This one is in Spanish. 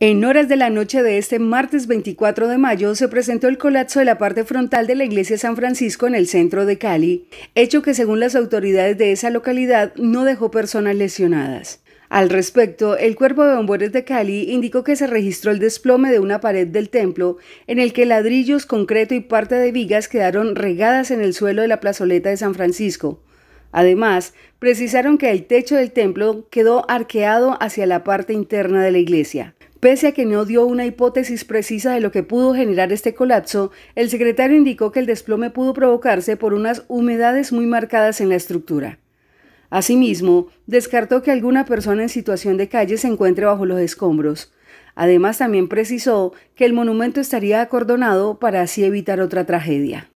En horas de la noche de este martes 24 de mayo se presentó el colapso de la parte frontal de la iglesia San Francisco en el centro de Cali, hecho que según las autoridades de esa localidad no dejó personas lesionadas. Al respecto, el cuerpo de bomberos de Cali indicó que se registró el desplome de una pared del templo, en el que ladrillos, concreto y parte de vigas quedaron regadas en el suelo de la plazoleta de San Francisco. Además, precisaron que el techo del templo quedó arqueado hacia la parte interna de la iglesia. Pese a que no dio una hipótesis precisa de lo que pudo generar este colapso, el secretario indicó que el desplome pudo provocarse por unas humedades muy marcadas en la estructura. Asimismo, descartó que alguna persona en situación de calle se encuentre bajo los escombros. Además, también precisó que el monumento estaría acordonado para así evitar otra tragedia.